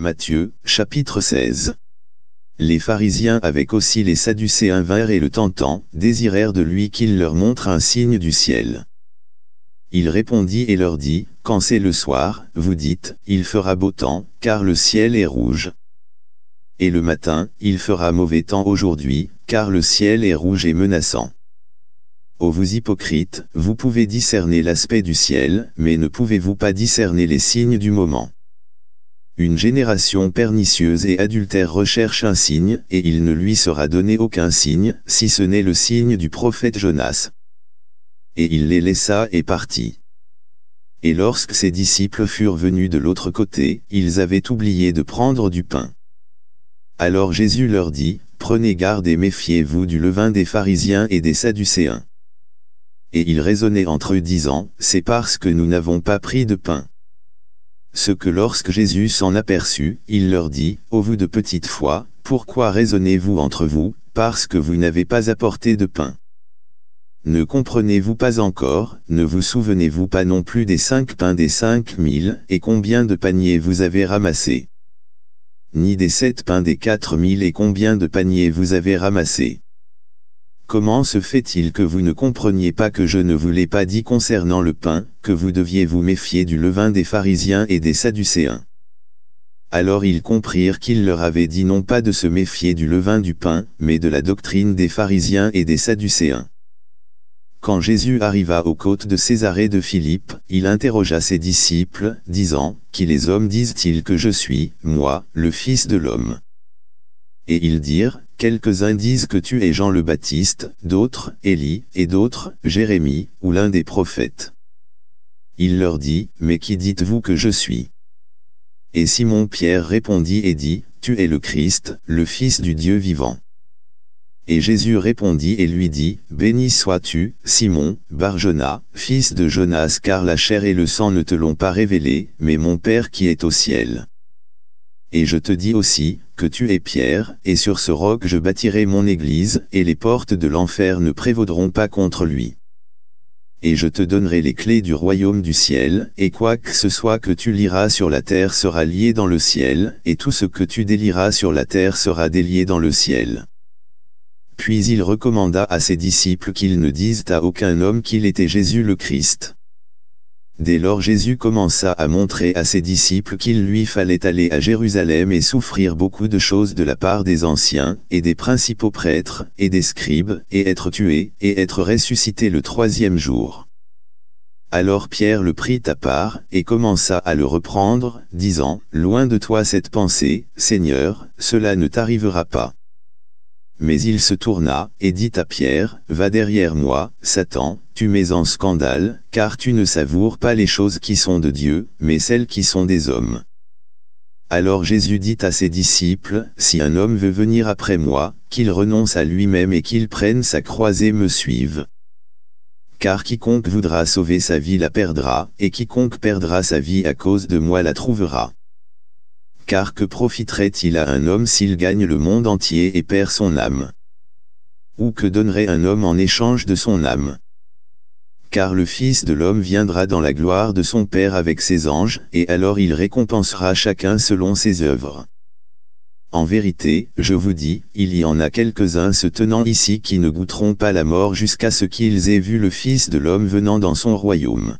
Matthieu, chapitre 16. Les pharisiens avec aussi les sadducéens vinrent et le tentant, désirèrent de lui qu'il leur montre un signe du ciel. Il répondit et leur dit, Quand c'est le soir, vous dites, il fera beau temps, car le ciel est rouge. Et le matin, il fera mauvais temps aujourd'hui, car le ciel est rouge et menaçant. Ô vous hypocrites, vous pouvez discerner l'aspect du ciel, mais ne pouvez-vous pas discerner les signes du moment une génération pernicieuse et adultère recherche un signe, et il ne lui sera donné aucun signe, si ce n'est le signe du prophète Jonas. Et il les laissa et partit. Et lorsque ses disciples furent venus de l'autre côté, ils avaient oublié de prendre du pain. Alors Jésus leur dit, Prenez garde et méfiez-vous du levain des pharisiens et des sadducéens. Et ils raisonnaient entre eux disant, C'est parce que nous n'avons pas pris de pain. Ce que lorsque Jésus s'en aperçut, il leur dit, Ô vous de petite foi, pourquoi raisonnez-vous entre vous, parce que vous n'avez pas apporté de pain Ne comprenez-vous pas encore, ne vous souvenez-vous pas non plus des cinq pains des cinq mille, et combien de paniers vous avez ramassés Ni des sept pains des quatre mille et combien de paniers vous avez ramassés Comment se fait-il que vous ne compreniez pas que je ne vous l'ai pas dit concernant le pain, que vous deviez vous méfier du levain des pharisiens et des sadducéens Alors ils comprirent qu'il leur avait dit non pas de se méfier du levain du pain, mais de la doctrine des pharisiens et des sadducéens. Quand Jésus arriva aux côtes de Césarée de Philippe, il interrogea ses disciples, disant, Qui les hommes disent-ils que je suis, moi, le Fils de l'homme et ils dirent, quelques-uns disent que tu es Jean le Baptiste, d'autres, Élie, et d'autres, Jérémie, ou l'un des prophètes. Il leur dit, mais qui dites-vous que je suis Et Simon-Pierre répondit et dit, tu es le Christ, le Fils du Dieu vivant. Et Jésus répondit et lui dit, Béni sois-tu, Simon, Barjona, fils de Jonas car la chair et le sang ne te l'ont pas révélé, mais mon Père qui est au ciel. Et je te dis aussi, que tu es pierre, et sur ce roc je bâtirai mon église, et les portes de l'enfer ne prévaudront pas contre lui. Et je te donnerai les clés du royaume du ciel, et quoi que ce soit que tu liras sur la terre sera lié dans le ciel, et tout ce que tu délieras sur la terre sera délié dans le ciel. Puis il recommanda à ses disciples qu'ils ne disent à aucun homme qu'il était Jésus le Christ. Dès lors Jésus commença à montrer à ses disciples qu'il lui fallait aller à Jérusalem et souffrir beaucoup de choses de la part des anciens, et des principaux prêtres, et des scribes, et être tué, et être ressuscité le troisième jour. Alors Pierre le prit à part, et commença à le reprendre, disant, « Loin de toi cette pensée, Seigneur, cela ne t'arrivera pas. » Mais il se tourna, et dit à Pierre, Va derrière moi, Satan, tu mets en scandale, car tu ne savoures pas les choses qui sont de Dieu, mais celles qui sont des hommes. Alors Jésus dit à ses disciples, Si un homme veut venir après moi, qu'il renonce à lui-même et qu'il prenne sa croisée et me suive. Car quiconque voudra sauver sa vie la perdra, et quiconque perdra sa vie à cause de moi la trouvera car que profiterait-il à un homme s'il gagne le monde entier et perd son âme Ou que donnerait un homme en échange de son âme Car le Fils de l'homme viendra dans la gloire de son Père avec ses anges, et alors il récompensera chacun selon ses œuvres. En vérité, je vous dis, il y en a quelques-uns se tenant ici qui ne goûteront pas la mort jusqu'à ce qu'ils aient vu le Fils de l'homme venant dans son royaume.